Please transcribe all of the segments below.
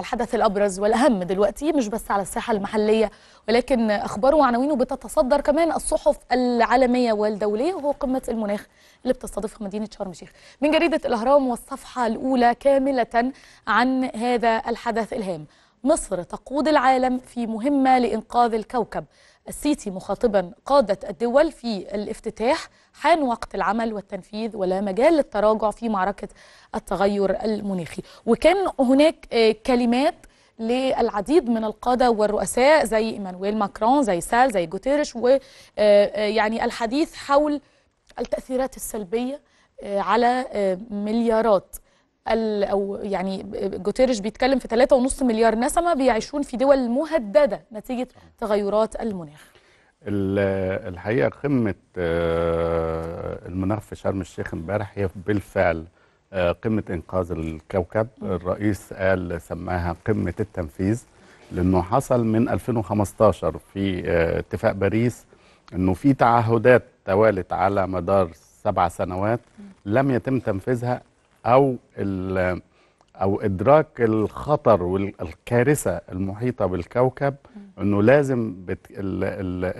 الحدث الأبرز والأهم دلوقتي مش بس على الساحة المحلية ولكن أخباره وعناوينه بتتصدر كمان الصحف العالمية والدولية وهو قمة المناخ اللي بتستضيفها مدينة شرم الشيخ من جريدة الأهرام والصفحة الأولى كاملة عن هذا الحدث الهام مصر تقود العالم في مهمة لإنقاذ الكوكب السيتي مخاطبا قادة الدول في الافتتاح حان وقت العمل والتنفيذ ولا مجال للتراجع في معركة التغير المناخي وكان هناك آه، كلمات للعديد من القادة والرؤساء زي إيمانويل ماكرون زي سال زي جوتيرش ويعني آه، آه، الحديث حول التأثيرات السلبية على مليارات او يعني جوتيرش بيتكلم في 3.5 مليار نسمه بيعيشون في دول مهدده نتيجه تغيرات المناخ. الحقيقه قمه آه، المناخ في شرم الشيخ امبارح هي بالفعل آه، قمه انقاذ الكوكب، الرئيس قال سماها قمه التنفيذ لانه حصل من 2015 في آه، اتفاق باريس انه في تعهدات توالت على مدار سبع سنوات لم يتم تنفيذها او او ادراك الخطر والكارثه المحيطه بالكوكب انه لازم بت...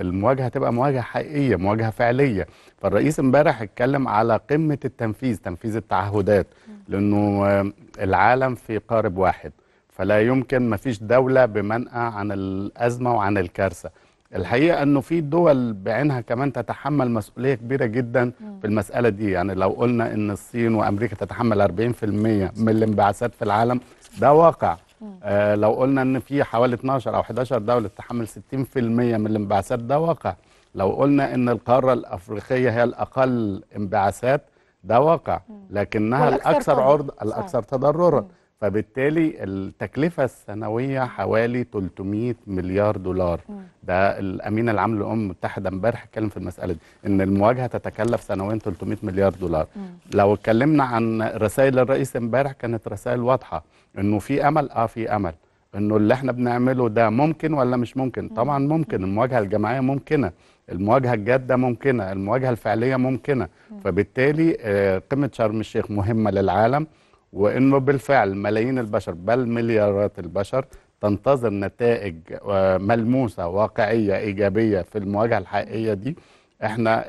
المواجهه تبقى مواجهه حقيقيه مواجهه فعليه فالرئيس امبارح اتكلم على قمه التنفيذ تنفيذ التعهدات لانه العالم في قارب واحد فلا يمكن ما فيش دوله بمنأى عن الازمه وعن الكارثه الحقيقه انه في دول بعينها كمان تتحمل مسؤوليه كبيره جدا في المساله دي يعني لو قلنا ان الصين وامريكا تتحمل 40% من الانبعاثات في العالم ده واقع آه لو قلنا ان في حوالي 12 او 11 دوله تتحمل 60% من الانبعاثات ده واقع لو قلنا ان القاره الافريقيه هي الاقل انبعاثات ده واقع لكنها الاكثر عرض الاكثر تضررا فبالتالي التكلفة السنوية حوالي 300 مليار دولار ده الأمين العام للأمم المتحدة امبارح اتكلم في المسألة دي إن المواجهة تتكلف سنويا 300 مليار دولار لو اتكلمنا عن رسائل الرئيس امبارح كانت رسائل واضحة إنه في أمل آه في أمل إنه اللي احنا بنعمله ده ممكن ولا مش ممكن طبعا ممكن المواجهة الجماعية ممكنة المواجهه الجاده ممكنه المواجهه الفعليه ممكنه فبالتالي آه، قمه شرم الشيخ مهمه للعالم وانه بالفعل ملايين البشر بل مليارات البشر تنتظر نتائج آه، ملموسه واقعيه ايجابيه في المواجهه الحقيقيه دي احنا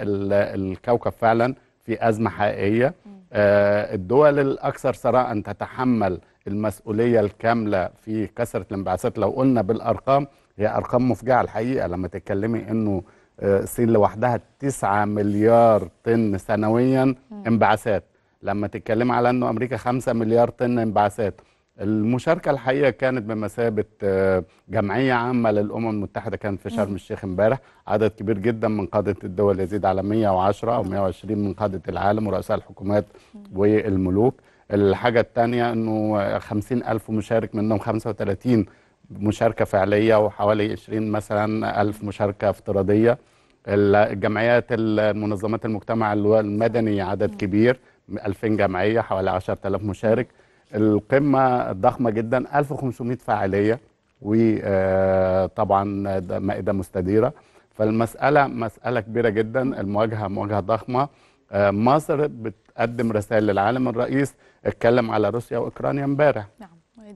الكوكب فعلا في ازمه حقيقيه آه، الدول الاكثر ثراء تتحمل المسؤوليه الكامله في كثره الانبعاثات لو قلنا بالارقام هي ارقام مفجعه الحقيقه لما تتكلمي انه آه، الصين لوحدها 9 مليار طن سنويا انبعاثات لما تتكلم على انه امريكا 5 مليار طن انبعاثات المشاركة الحقيقة كانت بمثابة آه، جمعية عامة للأمم المتحدة كانت في شرم الشيخ امبارح عدد كبير جدا من قادة الدول يزيد على 110 أو 120 من قادة العالم ورؤساء الحكومات والملوك الحاجة الثانية أنه 50 ألف مشارك منهم 35 مشاركة فعلية وحوالي 20 مثلا ألف مشاركة افتراضية الجمعيات المنظمات المجتمع المدني عدد كبير 2000 جمعيه حوالي 10000 مشارك القمه ضخمه جدا 1500 فعاليه وطبعا آه، مائده مستديره فالمساله مساله كبيره جدا المواجهه مواجهه ضخمه آه، مصر بتقدم رسائل للعالم الرئيس اتكلم على روسيا واوكرانيا امبارح نعم.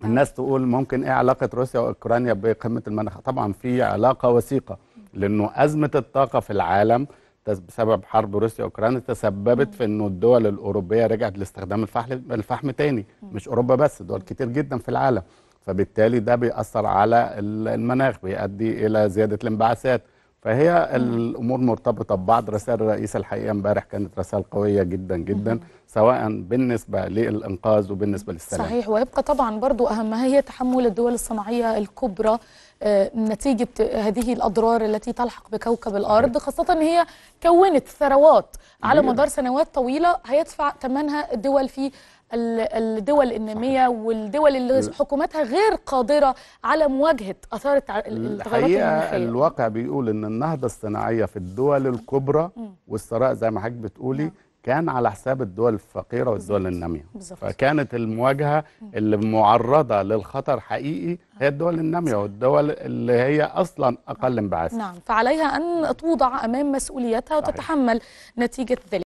الناس تقول ممكن ايه علاقه روسيا واوكرانيا بقمه المناخ طبعا في علاقه وثيقه لانه ازمه الطاقه في العالم بسبب حرب روسيا اوكرانيا تسببت في انه الدول الاوروبيه رجعت لاستخدام الفحم الفحم تاني مش اوروبا بس دول كتير جدا في العالم فبالتالي ده بيأثر على المناخ بيؤدي الى زياده الانبعاثات فهي الامور مرتبطه ببعض رسائل الرئيس الحقيقه امبارح كانت رسائل قويه جدا جدا سواء بالنسبه للانقاذ وبالنسبه للسلام صحيح ويبقى طبعا برضو اهم هي تحمل الدول الصناعيه الكبرى آه، نتيجة هذه الأضرار التي تلحق بكوكب الأرض خاصة أن هي كونت ثروات على مدار سنوات طويلة هيدفع ثمنها الدول في الدول النامية والدول اللي حكوماتها غير قادرة على مواجهة أثار التغيرات المناخية الواقع بيقول أن النهضة الصناعية في الدول الكبرى والثراء زي ما حضرتك بتقولي نعم. كان على حساب الدول الفقيره والدول الناميه فكانت المواجهه اللي معرضه للخطر حقيقي هي الدول الناميه والدول اللي هي اصلا اقل انبعاثا نعم فعليها ان توضع امام مسؤوليتها وتتحمل نتيجه ذلك